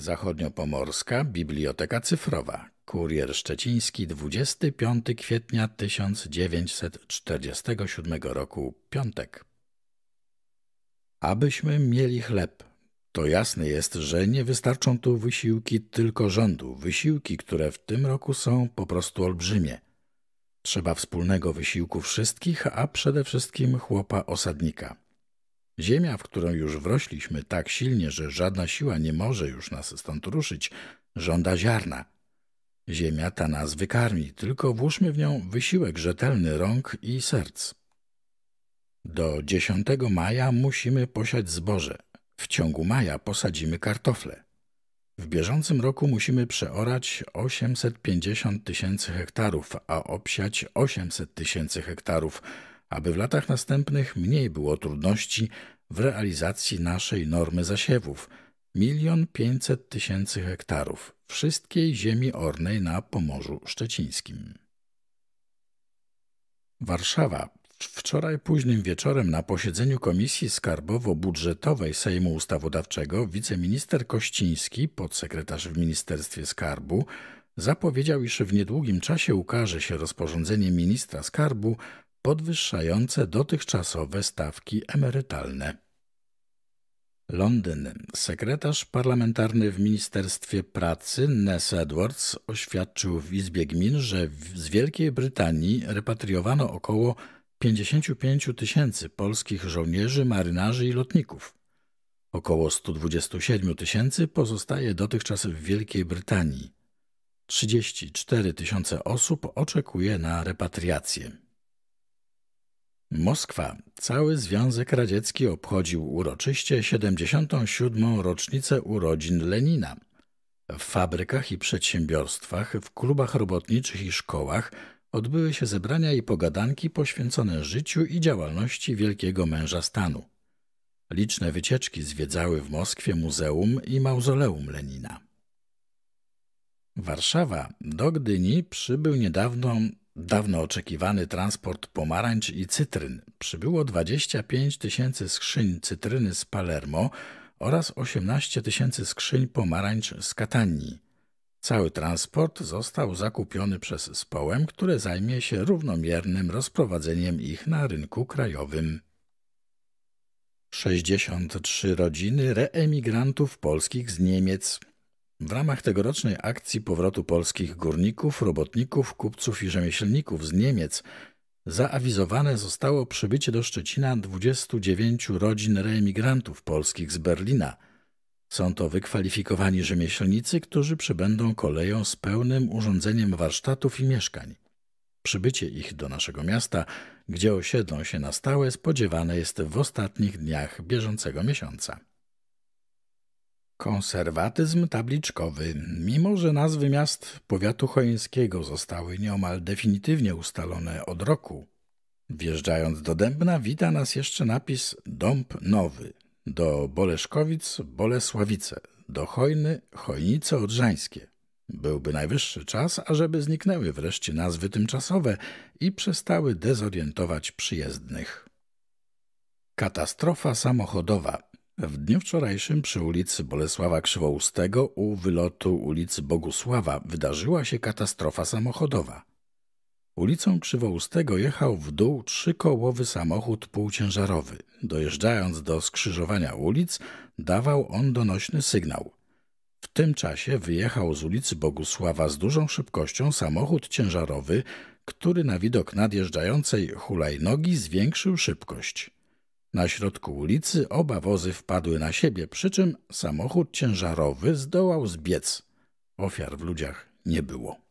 Zachodniopomorska Biblioteka Cyfrowa. Kurier Szczeciński 25 kwietnia 1947 roku piątek. Abyśmy mieli chleb. To jasne jest, że nie wystarczą tu wysiłki tylko rządu, wysiłki, które w tym roku są po prostu olbrzymie. Trzeba wspólnego wysiłku wszystkich, a przede wszystkim chłopa osadnika. Ziemia, w którą już wrośliśmy tak silnie, że żadna siła nie może już nas stąd ruszyć, żąda ziarna. Ziemia ta nas wykarmi, tylko włóżmy w nią wysiłek rzetelny rąk i serc. Do 10 maja musimy posiać zboże. W ciągu maja posadzimy kartofle. W bieżącym roku musimy przeorać 850 tysięcy hektarów, a obsiać 800 tysięcy hektarów – aby w latach następnych mniej było trudności w realizacji naszej normy zasiewów milion pięćset tysięcy hektarów wszystkiej ziemi ornej na Pomorzu Szczecińskim. Warszawa. Wczoraj późnym wieczorem na posiedzeniu Komisji Skarbowo-Budżetowej Sejmu Ustawodawczego wiceminister Kościński, podsekretarz w Ministerstwie Skarbu, zapowiedział, iż w niedługim czasie ukaże się rozporządzenie ministra skarbu podwyższające dotychczasowe stawki emerytalne. Londyn. Sekretarz parlamentarny w Ministerstwie Pracy Ness Edwards oświadczył w Izbie Gmin, że z Wielkiej Brytanii repatriowano około 55 tysięcy polskich żołnierzy, marynarzy i lotników. Około 127 tysięcy pozostaje dotychczas w Wielkiej Brytanii. 34 tysiące osób oczekuje na repatriację. Moskwa. Cały Związek Radziecki obchodził uroczyście 77. rocznicę urodzin Lenina. W fabrykach i przedsiębiorstwach, w klubach robotniczych i szkołach odbyły się zebrania i pogadanki poświęcone życiu i działalności wielkiego męża stanu. Liczne wycieczki zwiedzały w Moskwie muzeum i mauzoleum Lenina. Warszawa. Do Gdyni przybył niedawno Dawno oczekiwany transport pomarańcz i cytryn. Przybyło 25 tysięcy skrzyń cytryny z Palermo oraz 18 tysięcy skrzyń pomarańcz z Katanii. Cały transport został zakupiony przez Społem, które zajmie się równomiernym rozprowadzeniem ich na rynku krajowym. 63 rodziny reemigrantów polskich z Niemiec w ramach tegorocznej akcji powrotu polskich górników, robotników, kupców i rzemieślników z Niemiec zaawizowane zostało przybycie do Szczecina 29 rodzin reemigrantów polskich z Berlina. Są to wykwalifikowani rzemieślnicy, którzy przybędą koleją z pełnym urządzeniem warsztatów i mieszkań. Przybycie ich do naszego miasta, gdzie osiedlą się na stałe, spodziewane jest w ostatnich dniach bieżącego miesiąca. Konserwatyzm tabliczkowy. Mimo, że nazwy miast powiatu chojeńskiego zostały nieomal definitywnie ustalone od roku, wjeżdżając do Dębna wita nas jeszcze napis Dąb Nowy, do Boleszkowic Bolesławice, do Hojny Chojnice Odrzańskie. Byłby najwyższy czas, ażeby zniknęły wreszcie nazwy tymczasowe i przestały dezorientować przyjezdnych. Katastrofa samochodowa – w dniu wczorajszym przy ulicy Bolesława Krzywoustego u wylotu ulicy Bogusława wydarzyła się katastrofa samochodowa. Ulicą Krzywoustego jechał w dół trzykołowy samochód półciężarowy. Dojeżdżając do skrzyżowania ulic, dawał on donośny sygnał. W tym czasie wyjechał z ulicy Bogusława z dużą szybkością samochód ciężarowy, który na widok nadjeżdżającej hulajnogi zwiększył szybkość. Na środku ulicy oba wozy wpadły na siebie, przy czym samochód ciężarowy zdołał zbiec. Ofiar w ludziach nie było.